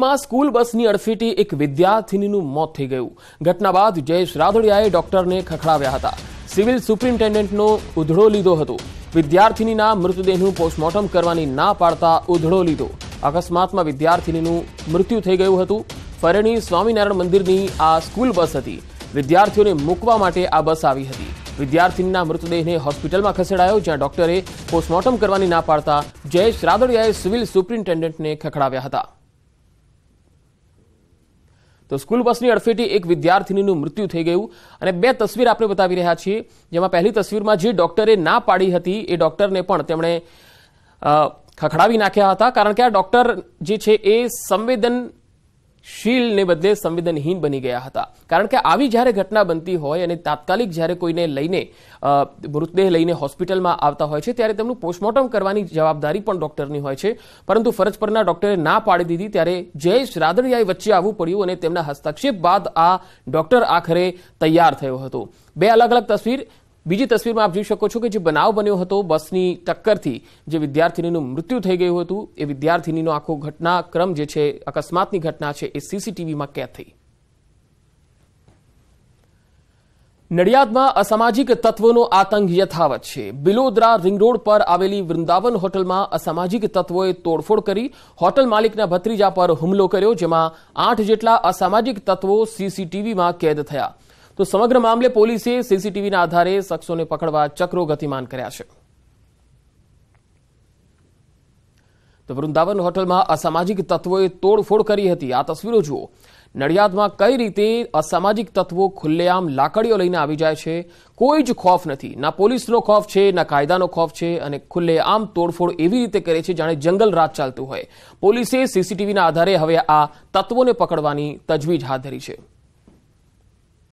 માં સ્કૂલ બસની અડફેટી એક વિદ્યાર્થીનીનું મોત થઈ ગયું ઘટના બાદ જયેશ રાદડિયાએ ડોક્ટરને ખખડાવ્યા હતા સિવિલ સુપ્રિન્ટેન્ડન્ટનો ઉધડો લીધો હતો વિદ્યાર્થીનીના મૃતદેહનું પોસ્ટમોર્ટમ કરવાની ના પાડતા ઉધડો લીધો અકસ્માતમાં વિદ્યાર્થીનીનું મૃત્યુ થઈ ગયું હતું ફરણી સ્વામિનારાયણ મંદિરની આ સ્કૂલ બસ હતી વિદ્યાર્થીઓને મૂકવા માટે આ બસ આવી હતી વિદ્યાર્થીનીના મૃતદેહને હોસ્પિટલમાં ખસેડાયો જ્યાં ડોક્ટરે પોસ્ટમોર્ટમ કરવાની ના પાડતા જયેશ રાદડિયાએ સિવિલ સુપ્રિન્ટેન્ડન્ટને ખખડાવ્યા હતા તો સ્કૂલ બસની અડફેટી એક વિદ્યાર્થીનીનું મૃત્યુ થઈ ગયું અને બે તસવીર આપણે બતાવી રહ્યા છીએ જેમાં પહેલી તસવીરમાં જે ડૉક્ટરે ના પાડી હતી એ ડૉક્ટરને પણ તેમણે ખખડાવી નાખ્યા હતા કારણ કે આ ડૉક્ટર જે છે એ સંવેદન શીલને બદલે સંવેદનહીન બની ગયા હતા કારણ કે આવી જ્યારે ઘટના બનતી હોય અને તાત્કાલિક જ્યારે કોઈને લઈને મૃતદેહ લઈને હોસ્પિટલમાં આવતા હોય છે ત્યારે તેમનું પોસ્ટમોર્ટમ કરવાની જવાબદારી પણ ડોક્ટરની હોય છે પરંતુ ફરજ પરના ડોક્ટરે ના પાડી દીધી ત્યારે જયેશ રાદડિયાએ વચ્ચે આવવું પડ્યું અને તેમના હસ્તક્ષેપ બાદ આ ડોક્ટર આખરે તૈયાર થયો હતો બે અલગ અલગ તસવીર બીજી તસવીરમાં આપ જોઈ શકો છો કે જે બનાવ બન્યો હતો બસની ટક્કરથી જે વિદ્યાર્થીનીનું મૃત્યુ થઈ ગયું હતું એ વિદ્યાર્થીનીનો આખો ઘટનાક્રમ જે છે અકસ્માતની ઘટના છે એ સીસીટીવીમાં કેદ થઈ નડિયાદમાં અસામાજિક તત્વોનો આતંક યથાવત છે બિલોદરા રિંગ રોડ પર આવેલી વૃંદાવન હોટલમાં અસામાજિક તત્વોએ તોડફોડ કરી હોટલ માલિકના ભત્રીજા પર હુમલો કર્યો જેમાં આઠ જેટલા અસામાજિક તત્વો સીસીટીવીમાં કેદ થયા તો સમગ્ર મામલે પોલીસે સીસીટીવીના આધારે શખ્સોને પકડવા ચક્રો ગતિમાન કર્યા છે તો વૃંદાવન હોટલમાં અસામાજિક તત્વોએ તોડફોડ કરી હતી આ તસવીરો જુઓ નડિયાદમાં કઈ રીતે અસામાજિક તત્વો ખુલ્લેઆમ લાકડીઓ લઈને આવી જાય છે કોઈ જ ખોફ નથી ના પોલીસનો ખોફ છે ના કાયદાનો ખોફ છે અને ખુલ્લેઆમ તોડફોડ એવી રીતે કરે છે જાણે જંગલ રાત ચાલતું હોય પોલીસે સીસીટીવીના આધારે હવે આ તત્વોને પકડવાની તજવીજ હાથ ધરી છે